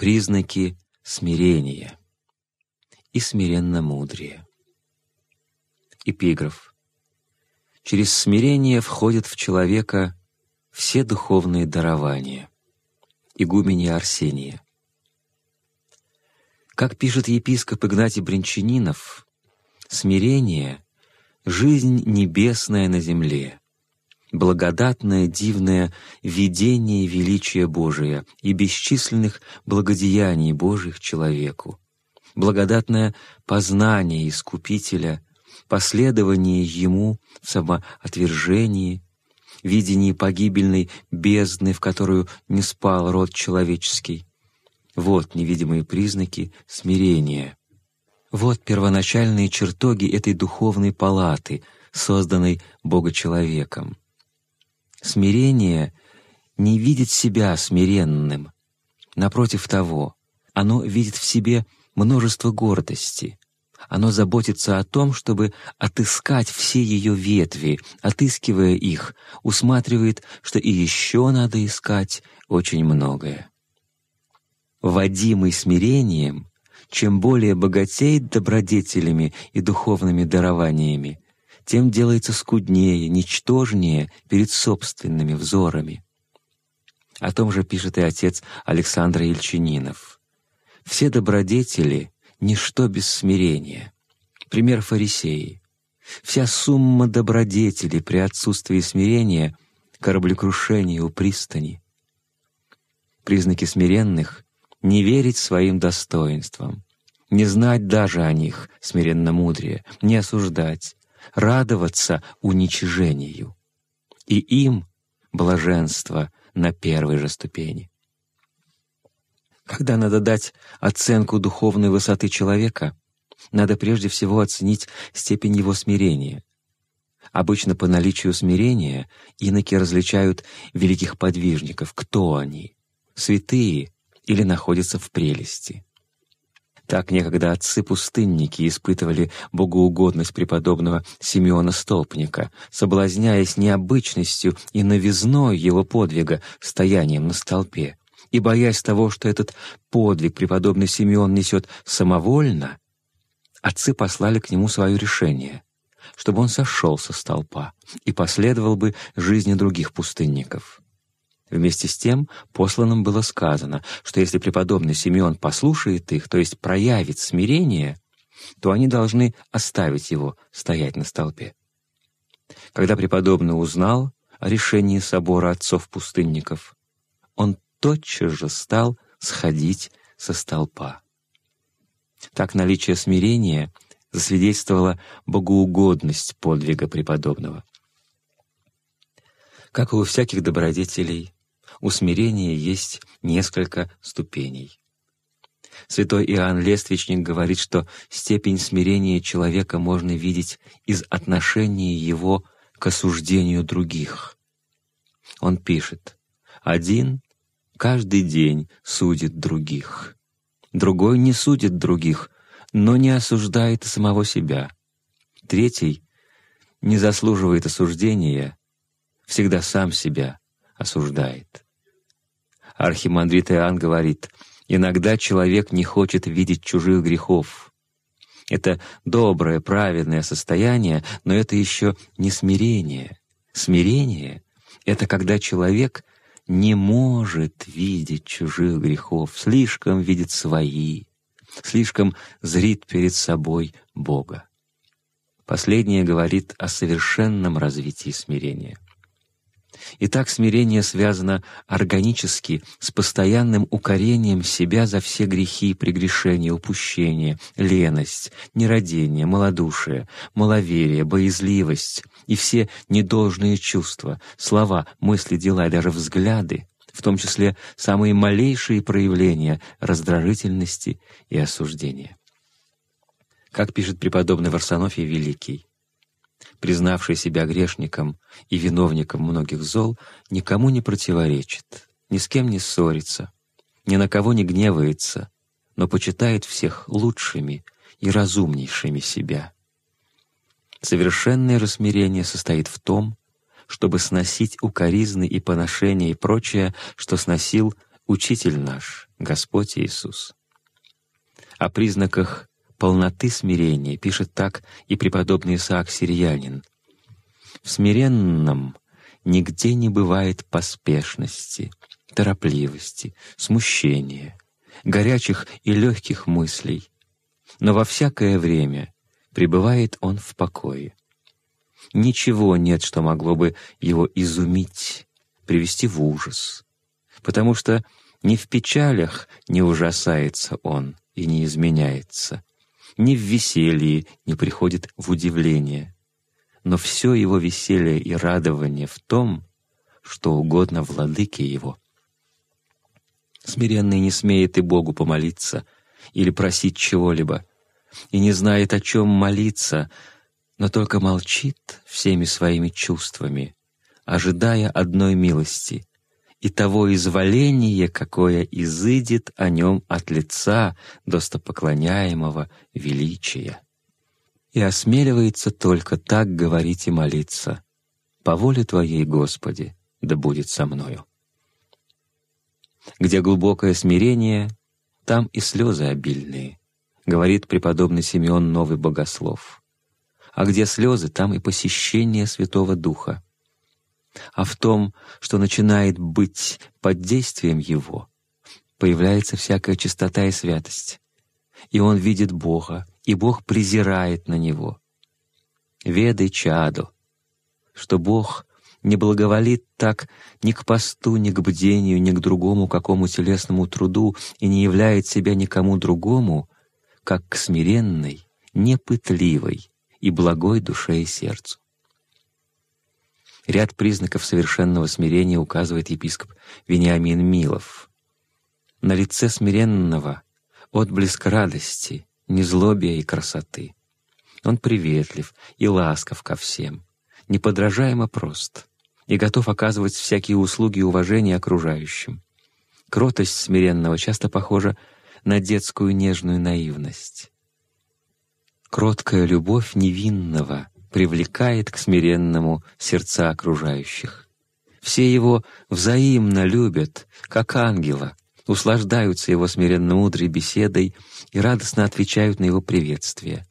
признаки смирения и смиренно мудрее. Эпиграф. Через смирение входят в человека все духовные дарования. Игумени Арсения. Как пишет епископ Игнатий Бринчанинов, смирение — жизнь небесная на земле, благодатное дивное видение величия Божия и бесчисленных благодеяний Божьих человеку, благодатное познание Искупителя, последование Ему в самоотвержении, видении погибельной бездны, в которую не спал род человеческий. Вот невидимые признаки смирения. Вот первоначальные чертоги этой духовной палаты, созданной Богочеловеком. Смирение не видит себя смиренным. Напротив того, оно видит в себе множество гордости. Оно заботится о том, чтобы отыскать все ее ветви, отыскивая их, усматривает, что и еще надо искать очень многое. Водимый смирением, чем более богатеет добродетелями и духовными дарованиями, тем делается скуднее, ничтожнее перед собственными взорами. О том же пишет и отец Александра Ельчининов. «Все добродетели — ничто без смирения. Пример фарисеи. Вся сумма добродетелей при отсутствии смирения — кораблекрушение у пристани. Признаки смиренных — не верить своим достоинствам, не знать даже о них, смиренно мудрее, не осуждать, радоваться уничижению. И им блаженство на первой же ступени. Когда надо дать оценку духовной высоты человека, надо прежде всего оценить степень его смирения. Обычно по наличию смирения иноки различают великих подвижников, кто они — святые или находятся в прелести. Так некогда отцы-пустынники испытывали богоугодность преподобного Симеона Столпника, соблазняясь необычностью и новизной его подвига, стоянием на столпе. И боясь того, что этот подвиг преподобный Симеон несет самовольно, отцы послали к нему свое решение, чтобы он сошел со столпа и последовал бы жизни других пустынников. Вместе с тем посланным было сказано, что если преподобный Симеон послушает их, то есть проявит смирение, то они должны оставить его стоять на столпе. Когда преподобный узнал о решении собора отцов-пустынников, он тотчас же стал сходить со столпа. Так наличие смирения засвидетельствовало богоугодность подвига преподобного. Как и у всяких добродетелей, у смирения есть несколько ступеней. Святой Иоанн Лествичник говорит, что степень смирения человека можно видеть из отношения его к осуждению других. Он пишет, «Один каждый день судит других, другой не судит других, но не осуждает самого себя, третий не заслуживает осуждения, всегда сам себя осуждает». Архимандрит Иоанн говорит, «Иногда человек не хочет видеть чужих грехов». Это доброе, правильное состояние, но это еще не смирение. Смирение — это когда человек не может видеть чужих грехов, слишком видит свои, слишком зрит перед собой Бога. Последнее говорит о совершенном развитии смирения — Итак, смирение связано органически с постоянным укорением себя за все грехи, прегрешения, упущения, леность, нерадение, малодушие, маловерие, боязливость и все недолжные чувства, слова, мысли, дела и даже взгляды, в том числе самые малейшие проявления раздражительности и осуждения. Как пишет преподобный Варсонофий Великий, признавший себя грешником и виновником многих зол, никому не противоречит, ни с кем не ссорится, ни на кого не гневается, но почитает всех лучшими и разумнейшими себя. Совершенное рассмирение состоит в том, чтобы сносить укоризны и поношения и прочее, что сносил Учитель наш, Господь Иисус. О признаках полноты смирения, пишет так и преподобный Исаак Сирьянин. «В смиренном нигде не бывает поспешности, торопливости, смущения, горячих и легких мыслей, но во всякое время пребывает он в покое. Ничего нет, что могло бы его изумить, привести в ужас, потому что ни в печалях не ужасается он и не изменяется, ни в веселье не приходит в удивление. Но все его веселье и радование в том, что угодно владыке его. Смиренный не смеет и Богу помолиться или просить чего-либо, и не знает, о чем молиться, но только молчит всеми своими чувствами, ожидая одной милости — и того изволения, какое изыдет о нем от лица достопоклоняемого величия. И осмеливается только так говорить и молиться. «По воле Твоей, Господи, да будет со мною». Где глубокое смирение, там и слезы обильные, говорит преподобный Симеон Новый Богослов. А где слезы, там и посещение Святого Духа — а в том, что начинает быть под действием его, появляется всякая чистота и святость. И он видит Бога, и Бог презирает на него. Веды чаду, что Бог не благоволит так ни к посту, ни к бдению, ни к другому какому телесному труду и не являет себя никому другому, как к смиренной, непытливой и благой душе и сердцу. Ряд признаков совершенного смирения указывает епископ Вениамин Милов. На лице смиренного отблеск радости, незлобия и красоты. Он приветлив и ласков ко всем, неподражаемо прост и готов оказывать всякие услуги и уважения окружающим. Кротость смиренного часто похожа на детскую нежную наивность. Кроткая любовь невинного привлекает к смиренному сердца окружающих. Все его взаимно любят, как ангела, услаждаются его смиренно-мудрой беседой и радостно отвечают на его приветствие.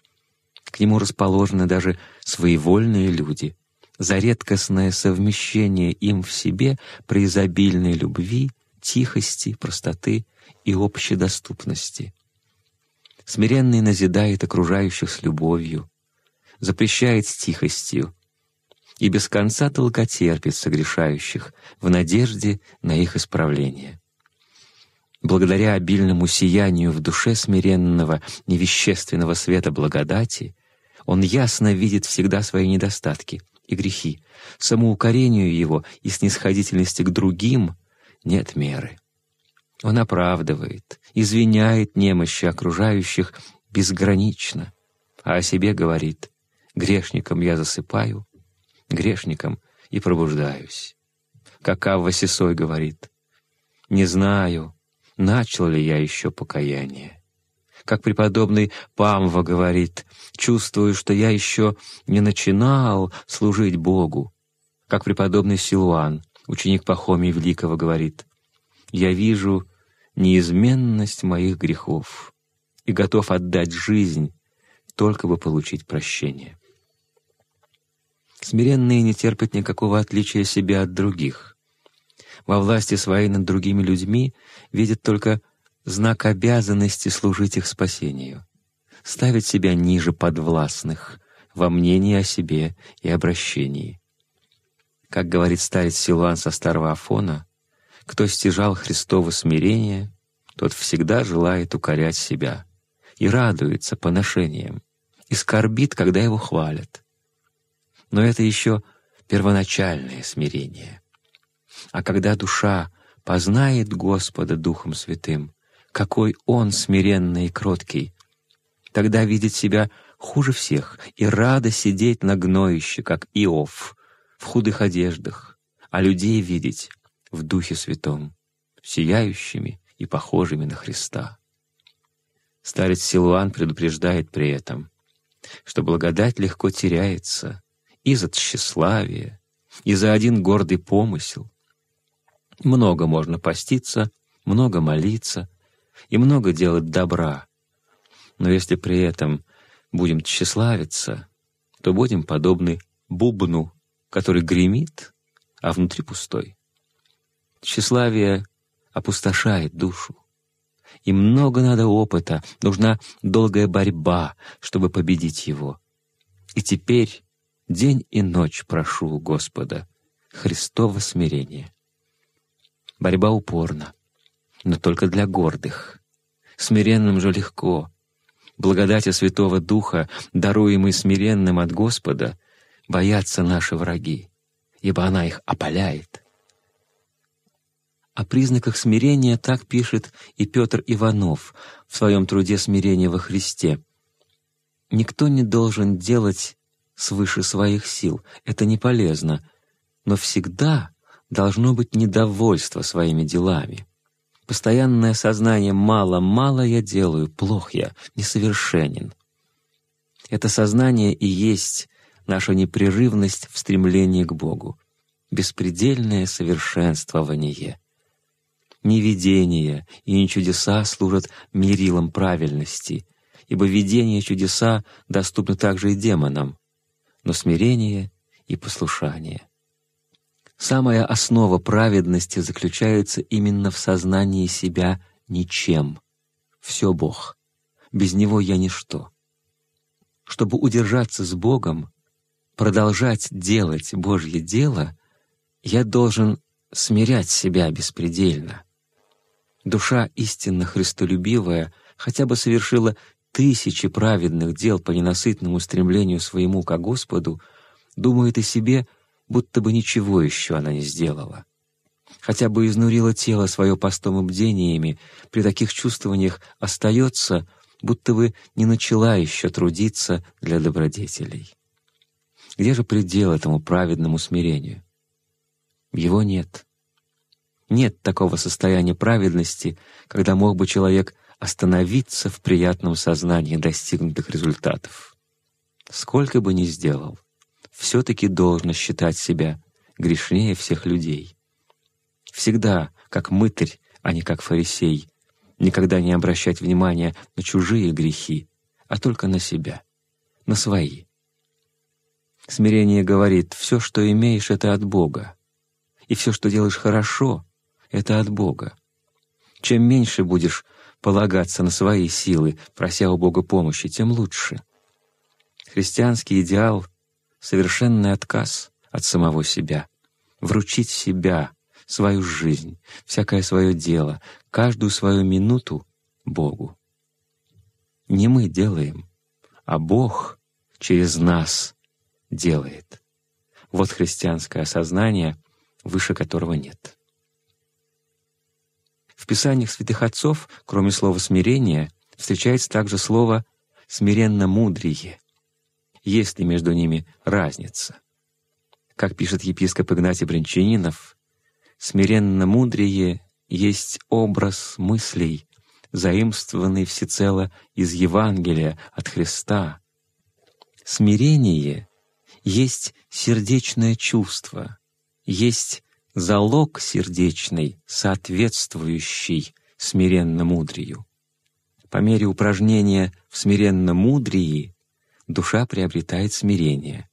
К нему расположены даже своевольные люди. За редкостное совмещение им в себе преизобильной любви, тихости, простоты и общедоступности. Смиренный назидает окружающих с любовью, запрещает стихостью и без конца толкотерпит согрешающих в надежде на их исправление. Благодаря обильному сиянию в душе смиренного невещественного света благодати он ясно видит всегда свои недостатки и грехи, самоукорению его и снисходительности к другим нет меры. Он оправдывает, извиняет немощи окружающих безгранично, а о себе говорит Грешником я засыпаю, грешником и пробуждаюсь. Как Авва Сесой говорит, «Не знаю, начал ли я еще покаяние». Как преподобный Памва говорит, «Чувствую, что я еще не начинал служить Богу». Как преподобный Силуан, ученик Пахомия Великого, говорит, «Я вижу неизменность моих грехов» и готов отдать жизнь, только бы получить прощение. Смиренные не терпят никакого отличия себя от других. Во власти своей над другими людьми видят только знак обязанности служить их спасению, ставят себя ниже подвластных во мнении о себе и обращении. Как говорит старец Силуан со старого Афона, кто стяжал Христово смирение, тот всегда желает укорять себя и радуется поношениям, и скорбит, когда его хвалят — но это еще первоначальное смирение. А когда душа познает Господа Духом Святым, какой Он смиренный и кроткий, тогда видит себя хуже всех и рада сидеть на гноище, как Иов, в худых одеждах, а людей видеть в Духе Святом, сияющими и похожими на Христа. Старец Силуан предупреждает при этом, что благодать легко теряется, и за тщеславие, и за один гордый помысел. Много можно поститься, много молиться и много делать добра. Но если при этом будем тщеславиться, то будем подобны бубну, который гремит, а внутри пустой. Тщеславие опустошает душу. И много надо опыта, нужна долгая борьба, чтобы победить его. И теперь День и ночь прошу у Господа Христово смирение. Борьба упорна, но только для гордых. Смиренным же легко. Благодати Святого Духа, даруемый смиренным от Господа, боятся наши враги, ибо она их опаляет. О признаках смирения так пишет и Петр Иванов в своем труде «Смирение во Христе». «Никто не должен делать свыше своих сил, это не полезно, но всегда должно быть недовольство своими делами. Постоянное сознание «мало-мало я делаю, плох я, несовершенен». Это сознание и есть наша непрерывность в стремлении к Богу, беспредельное совершенствование. Не видение и не чудеса служат мерилом правильности, ибо видение чудеса доступны также и демонам но смирение и послушание. Самая основа праведности заключается именно в сознании себя ничем. Все Бог. Без Него я ничто. Чтобы удержаться с Богом, продолжать делать Божье дело, я должен смирять себя беспредельно. Душа истинно христолюбивая хотя бы совершила тысячи праведных дел по ненасытному стремлению своему ко Господу, думает о себе, будто бы ничего еще она не сделала. Хотя бы изнурила тело свое постом и бдениями, при таких чувствованиях остается, будто бы не начала еще трудиться для добродетелей. Где же предел этому праведному смирению? Его нет. Нет такого состояния праведности, когда мог бы человек остановиться в приятном сознании достигнутых результатов. Сколько бы ни сделал, все-таки должно считать себя грешнее всех людей. Всегда, как мытарь, а не как фарисей, никогда не обращать внимания на чужие грехи, а только на себя, на свои. Смирение говорит, все, что имеешь, — это от Бога, и все, что делаешь хорошо, — это от Бога. Чем меньше будешь полагаться на свои силы, прося у Бога помощи, тем лучше. Христианский идеал — совершенный отказ от самого себя, вручить себя, свою жизнь, всякое свое дело, каждую свою минуту Богу. Не мы делаем, а Бог через нас делает. Вот христианское сознание, выше которого нет. Писаниях святых отцов, кроме слова «смирение», встречается также слово «смиренно-мудрие». Есть ли между ними разница? Как пишет епископ Игнатий Бринчанинов, «смиренно-мудрие есть образ мыслей, заимствованный всецело из Евангелия от Христа. Смирение есть сердечное чувство, есть залог сердечный, соответствующий смиренно-мудрию. По мере упражнения в смиренно-мудрии душа приобретает смирение,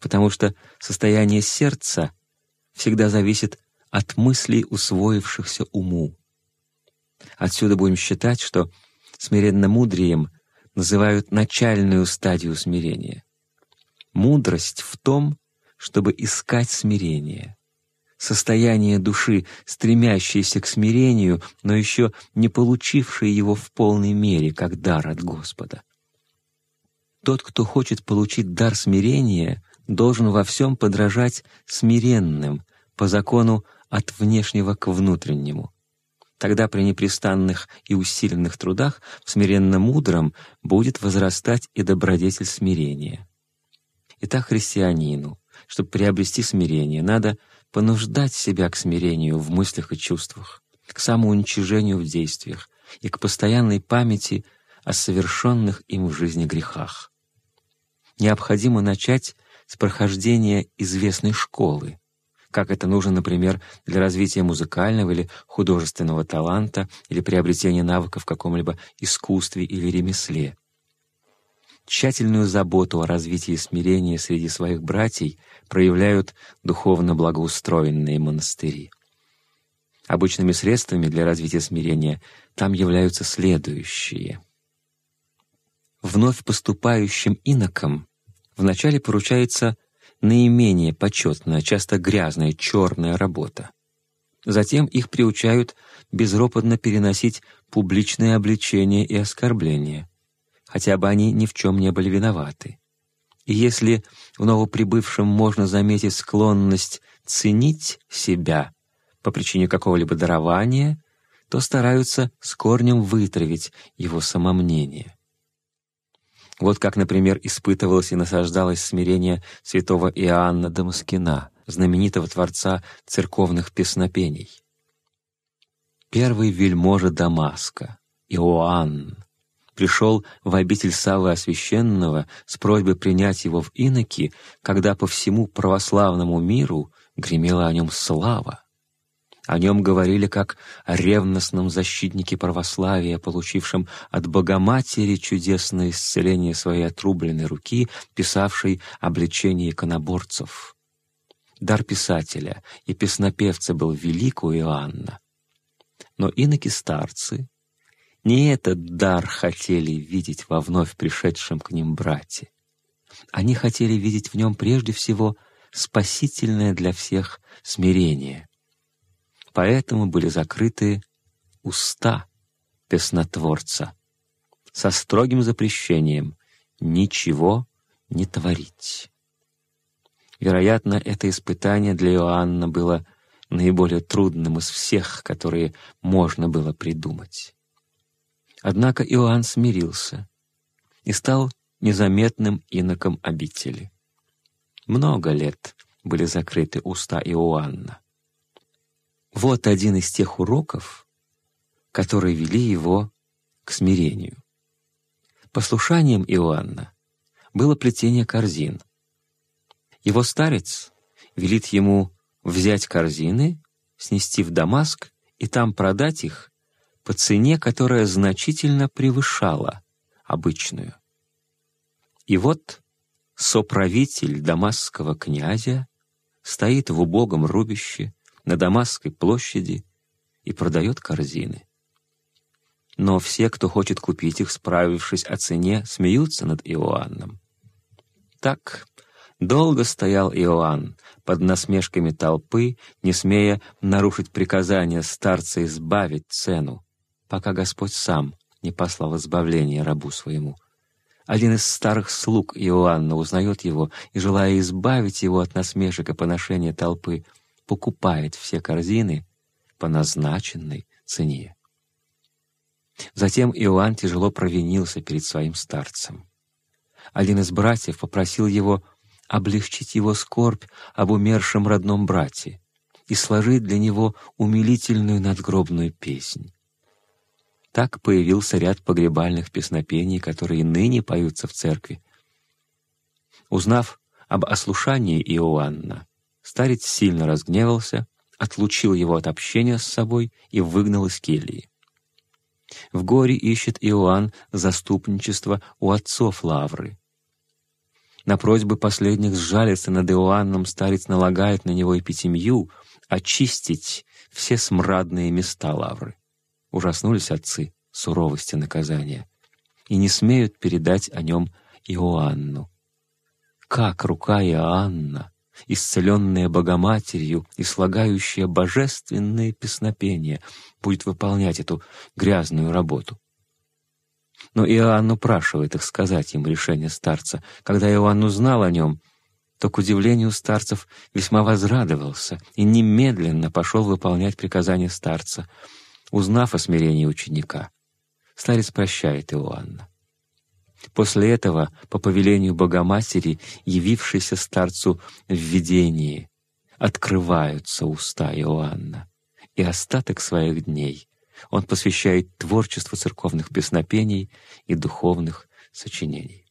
потому что состояние сердца всегда зависит от мыслей, усвоившихся уму. Отсюда будем считать, что смиренно-мудрием называют начальную стадию смирения. Мудрость в том, чтобы искать смирение — состояние души, стремящейся к смирению, но еще не получившее его в полной мере, как дар от Господа. Тот, кто хочет получить дар смирения, должен во всем подражать смиренным, по закону от внешнего к внутреннему. Тогда при непрестанных и усиленных трудах в смиренно-мудром будет возрастать и добродетель смирения. Итак, христианину, чтобы приобрести смирение, надо — понуждать себя к смирению в мыслях и чувствах, к самоуничижению в действиях и к постоянной памяти о совершенных им в жизни грехах. Необходимо начать с прохождения известной школы, как это нужно, например, для развития музыкального или художественного таланта или приобретения навыка в каком-либо искусстве или ремесле тщательную заботу о развитии смирения среди своих братьев проявляют духовно благоустроенные монастыри. Обычными средствами для развития смирения там являются следующие. Вновь поступающим инокам вначале поручается наименее почетная, часто грязная, черная работа. Затем их приучают безропотно переносить публичные обличения и оскорбления хотя бы они ни в чем не были виноваты. И если в новоприбывшем можно заметить склонность ценить себя по причине какого-либо дарования, то стараются с корнем вытравить его самомнение. Вот как, например, испытывалось и насаждалось смирение святого Иоанна Дамаскина, знаменитого творца церковных песнопений. Первый вельможа Дамаска, Иоанн, пришел в обитель Савы Освященного с просьбой принять его в иноки, когда по всему православному миру гремела о нем слава. О нем говорили как о ревностном защитнике православия, получившем от Богоматери чудесное исцеление своей отрубленной руки, писавшей обличение иконоборцев. Дар писателя и песнопевца был велик у Иоанна. Но иноки-старцы, не этот дар хотели видеть во вновь пришедшем к ним брате. Они хотели видеть в нем прежде всего спасительное для всех смирение. Поэтому были закрыты уста песнотворца со строгим запрещением «ничего не творить». Вероятно, это испытание для Иоанна было наиболее трудным из всех, которые можно было придумать. Однако Иоанн смирился и стал незаметным иноком обители. Много лет были закрыты уста Иоанна. Вот один из тех уроков, которые вели его к смирению. Послушанием Иоанна было плетение корзин. Его старец велит ему взять корзины, снести в Дамаск и там продать их по цене, которая значительно превышала обычную. И вот соправитель дамасского князя стоит в убогом рубище на Дамасской площади и продает корзины. Но все, кто хочет купить их, справившись о цене, смеются над Иоанном. Так долго стоял Иоанн под насмешками толпы, не смея нарушить приказание старца избавить цену, пока Господь сам не послал избавления рабу своему. Один из старых слуг Иоанна узнает его и, желая избавить его от насмешек и поношения толпы, покупает все корзины по назначенной цене. Затем Иоанн тяжело провинился перед своим старцем. Один из братьев попросил его облегчить его скорбь об умершем родном брате и сложить для него умилительную надгробную песнь. Так появился ряд погребальных песнопений, которые ныне поются в церкви. Узнав об ослушании Иоанна, старец сильно разгневался, отлучил его от общения с собой и выгнал из кельи. В горе ищет Иоанн заступничество у отцов Лавры. На просьбы последних сжалиться над Иоанном старец налагает на него эпитемью очистить все смрадные места Лавры ужаснулись отцы суровости наказания и не смеют передать о нем Иоанну. Как рука Иоанна, исцеленная Богоматерью и слагающая божественные песнопения, будет выполнять эту грязную работу? Но Иоанн упрашивает их сказать им решение старца. Когда Иоанн узнал о нем, то, к удивлению старцев, весьма возрадовался и немедленно пошел выполнять приказание старца — Узнав о смирении ученика, старец прощает Иоанна. После этого, по повелению Богоматери, явившийся старцу в видении, открываются уста Иоанна, и остаток своих дней он посвящает творчеству церковных песнопений и духовных сочинений.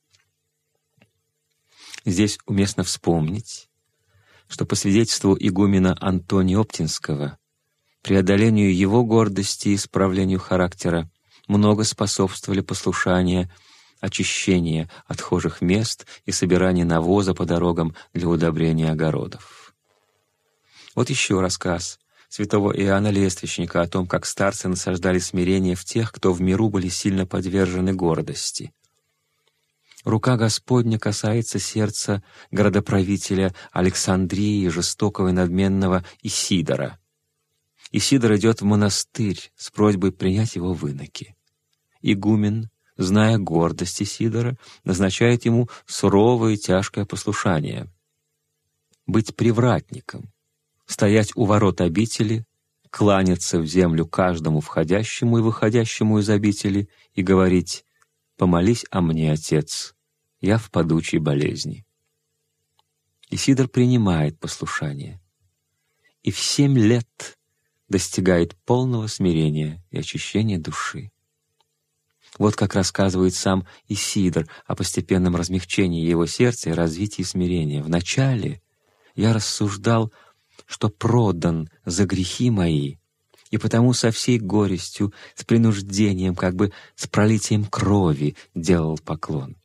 Здесь уместно вспомнить, что по свидетельству игумена Антония Оптинского преодолению его гордости и исправлению характера, много способствовали послушание, очищение отхожих мест и собирание навоза по дорогам для удобрения огородов. Вот еще рассказ святого Иоанна Лествичника о том, как старцы насаждали смирение в тех, кто в миру были сильно подвержены гордости. Рука Господня касается сердца градоправителя Александрии, жестокого и надменного Исидора — Исидор идет в монастырь с просьбой принять его в иноки. Игумен, зная гордость Исидора, назначает ему суровое и тяжкое послушание. Быть привратником, стоять у ворот обители, кланяться в землю каждому входящему и выходящему из обители и говорить «Помолись о мне, Отец, я в падучей болезни». Исидор принимает послушание. И в семь лет достигает полного смирения и очищения души. Вот как рассказывает сам Исидор о постепенном размягчении его сердца и развитии смирения. «Вначале я рассуждал, что продан за грехи мои, и потому со всей горестью, с принуждением, как бы с пролитием крови делал поклон.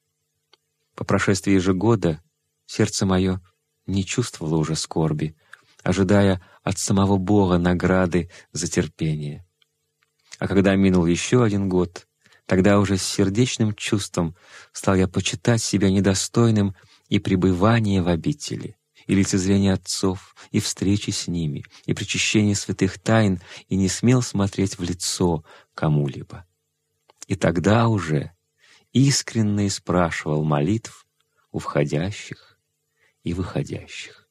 По прошествии же года сердце мое не чувствовало уже скорби, ожидая от самого Бога награды за терпение. А когда минул еще один год, тогда уже с сердечным чувством стал я почитать себя недостойным и пребывания в обители, и лицезрения отцов, и встречи с ними, и причащения святых тайн, и не смел смотреть в лицо кому-либо. И тогда уже искренне спрашивал молитв у входящих и выходящих.